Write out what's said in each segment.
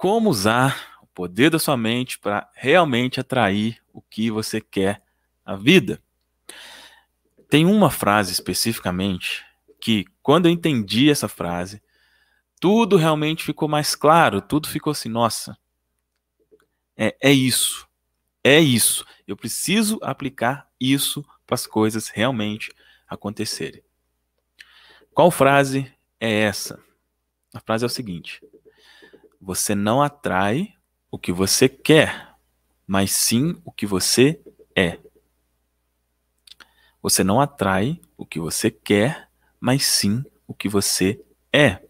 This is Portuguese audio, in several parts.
como usar o poder da sua mente para realmente atrair o que você quer à vida. Tem uma frase especificamente que, quando eu entendi essa frase, tudo realmente ficou mais claro, tudo ficou assim, nossa, é, é isso, é isso. Eu preciso aplicar isso para as coisas realmente acontecerem. Qual frase é essa? A frase é o seguinte: você não atrai o que você quer, mas sim o que você é. Você não atrai o que você quer, mas sim o que você é.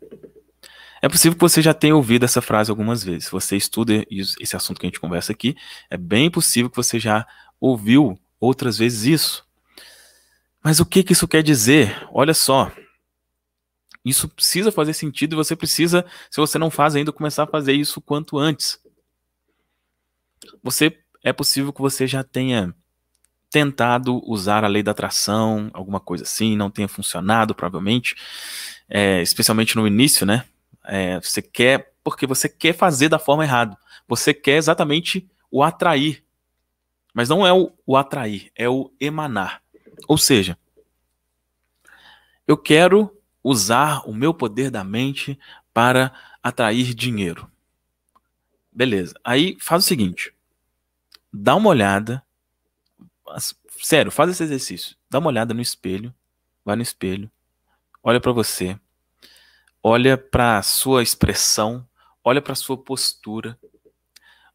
É possível que você já tenha ouvido essa frase algumas vezes. Se você estuda esse assunto que a gente conversa aqui, é bem possível que você já ouviu outras vezes isso. Mas o que, que isso quer dizer? Olha só, isso precisa fazer sentido e você precisa, se você não faz ainda, começar a fazer isso quanto antes. Você é possível que você já tenha tentado usar a lei da atração, alguma coisa assim, não tenha funcionado, provavelmente, é, especialmente no início, né? É, você quer, porque você quer fazer da forma errada. Você quer exatamente o atrair. Mas não é o, o atrair, é o emanar. Ou seja, eu quero usar o meu poder da mente para atrair dinheiro. Beleza. Aí faz o seguinte: dá uma olhada. Sério, faz esse exercício. Dá uma olhada no espelho. Vai no espelho. Olha para você. Olha para sua expressão. Olha para sua postura.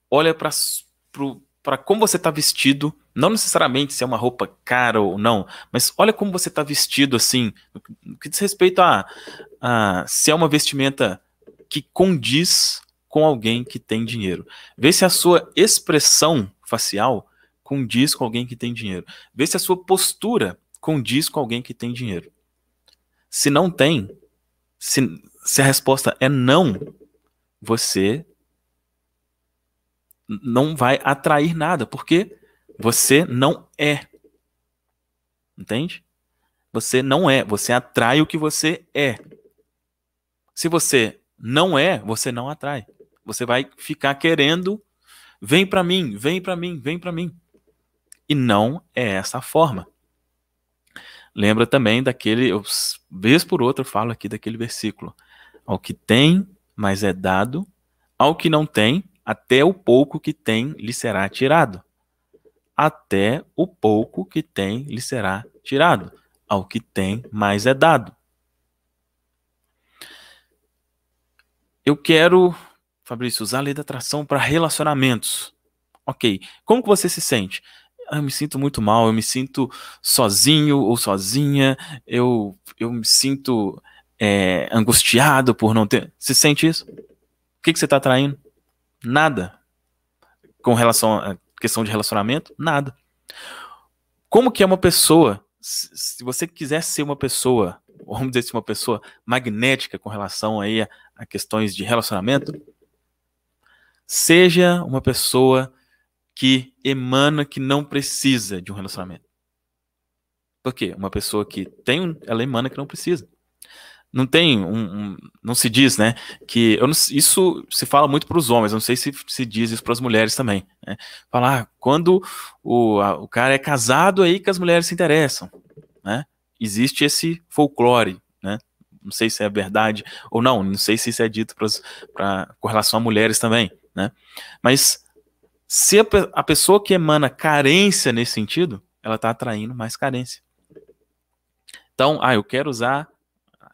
Olha para como você está vestido não necessariamente se é uma roupa cara ou não, mas olha como você está vestido assim, no que diz respeito a, a se é uma vestimenta que condiz com alguém que tem dinheiro. Vê se a sua expressão facial condiz com alguém que tem dinheiro. Vê se a sua postura condiz com alguém que tem dinheiro. Se não tem, se, se a resposta é não, você não vai atrair nada, porque você não é. Entende? Você não é, você atrai o que você é. Se você não é, você não atrai. Você vai ficar querendo, vem para mim, vem para mim, vem para mim. E não é essa a forma. Lembra também daquele, eu, vez por outra eu falo aqui daquele versículo. Ao que tem, mas é dado, ao que não tem, até o pouco que tem lhe será tirado até o pouco que tem lhe será tirado. Ao que tem, mais é dado. Eu quero, Fabrício, usar a lei da atração para relacionamentos. Ok. Como que você se sente? eu me sinto muito mal, eu me sinto sozinho ou sozinha, eu, eu me sinto é, angustiado por não ter. Se sente isso? O que, que você está atraindo? Nada. Com relação a questão de relacionamento? Nada. Como que é uma pessoa? Se você quiser ser uma pessoa, vamos dizer, assim, uma pessoa magnética com relação aí a, a questões de relacionamento, seja uma pessoa que emana que não precisa de um relacionamento. Por quê? Uma pessoa que tem, ela emana que não precisa não tem um, um, não se diz né que não, isso se fala muito para os homens não sei se se diz isso para as mulheres também né? falar ah, quando o, a, o cara é casado aí que as mulheres se interessam né existe esse folclore né não sei se é verdade ou não não sei se isso é dito para com relação a mulheres também né mas se a, a pessoa que emana carência nesse sentido ela está atraindo mais carência então ah eu quero usar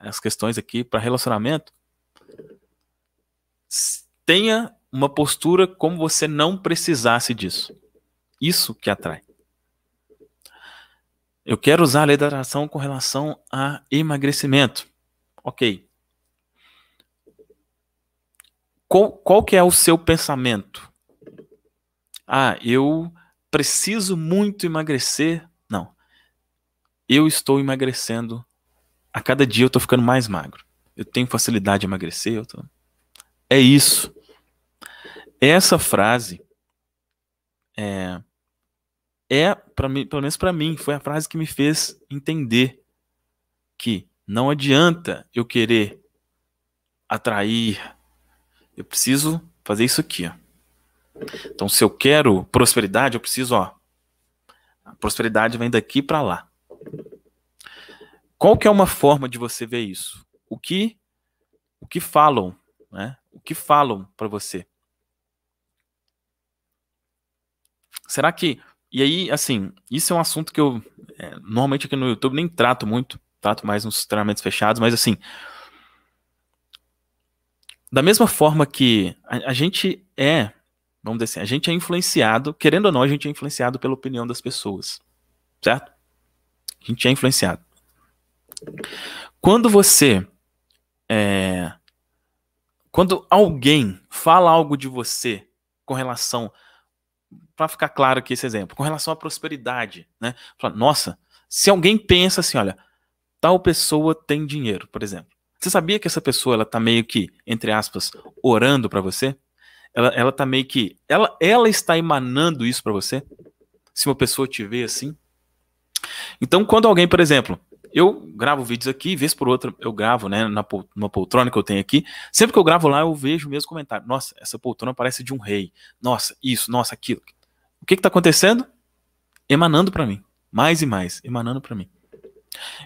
as questões aqui para relacionamento, tenha uma postura como você não precisasse disso. Isso que atrai. Eu quero usar a lei da atração com relação a emagrecimento. Ok. Qual, qual que é o seu pensamento? Ah, eu preciso muito emagrecer. Não. Eu estou emagrecendo a cada dia eu tô ficando mais magro. Eu tenho facilidade de emagrecer. Tô... É isso. Essa frase é, é para mim, pelo menos para mim, foi a frase que me fez entender que não adianta eu querer atrair. Eu preciso fazer isso aqui. Ó. Então, se eu quero prosperidade, eu preciso, ó. A prosperidade vem daqui para lá. Qual que é uma forma de você ver isso? O que o que falam, né? O que falam para você? Será que e aí, assim, isso é um assunto que eu é, normalmente aqui no YouTube nem trato muito, trato mais nos treinamentos fechados, mas assim, da mesma forma que a, a gente é, vamos dizer assim, a gente é influenciado, querendo ou não, a gente é influenciado pela opinião das pessoas, certo? A gente é influenciado. Quando você. É, quando alguém fala algo de você com relação. Para ficar claro aqui esse exemplo, com relação à prosperidade, né? Fala, Nossa, se alguém pensa assim, olha, tal pessoa tem dinheiro, por exemplo. Você sabia que essa pessoa ela tá meio que, entre aspas, orando para você? Ela, ela tá meio que. Ela, ela está emanando isso para você? Se uma pessoa te vê assim? Então, quando alguém, por exemplo, eu gravo vídeos aqui, vez por outra eu gravo, né, na, numa poltrona que eu tenho aqui. Sempre que eu gravo lá, eu vejo o mesmo comentário. Nossa, essa poltrona parece de um rei. Nossa, isso, nossa, aquilo. O que está acontecendo? Emanando para mim. Mais e mais, emanando para mim.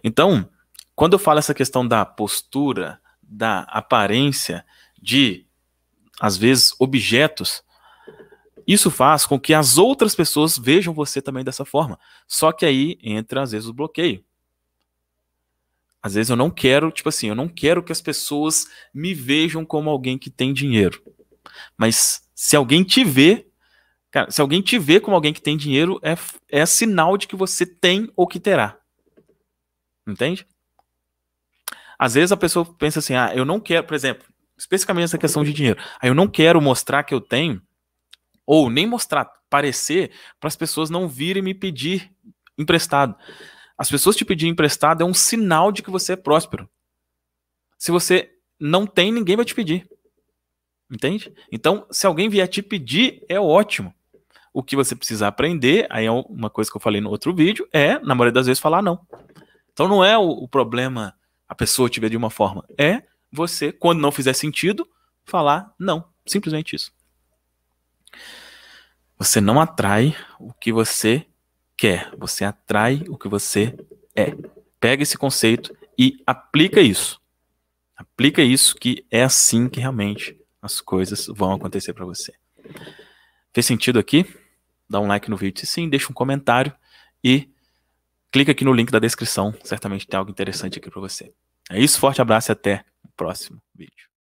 Então, quando eu falo essa questão da postura, da aparência, de, às vezes, objetos, isso faz com que as outras pessoas vejam você também dessa forma. Só que aí entra, às vezes, o bloqueio. Às vezes eu não quero, tipo assim, eu não quero que as pessoas me vejam como alguém que tem dinheiro. Mas se alguém te vê, cara, se alguém te vê como alguém que tem dinheiro, é, é sinal de que você tem ou que terá. Entende? Às vezes a pessoa pensa assim, ah, eu não quero, por exemplo, especificamente essa questão de dinheiro, ah, eu não quero mostrar que eu tenho, ou nem mostrar, parecer, para as pessoas não virem me pedir emprestado. As pessoas te pedirem emprestado é um sinal de que você é próspero. Se você não tem, ninguém vai te pedir. Entende? Então, se alguém vier te pedir, é ótimo. O que você precisa aprender, aí é uma coisa que eu falei no outro vídeo, é, na maioria das vezes, falar não. Então, não é o, o problema a pessoa te ver de uma forma. É você, quando não fizer sentido, falar não. Simplesmente isso. Você não atrai o que você quer, você atrai o que você é. Pega esse conceito e aplica isso. Aplica isso que é assim que realmente as coisas vão acontecer para você. Fez sentido aqui? Dá um like no vídeo se sim, deixa um comentário e clica aqui no link da descrição, certamente tem algo interessante aqui para você. É isso, forte abraço e até o próximo vídeo.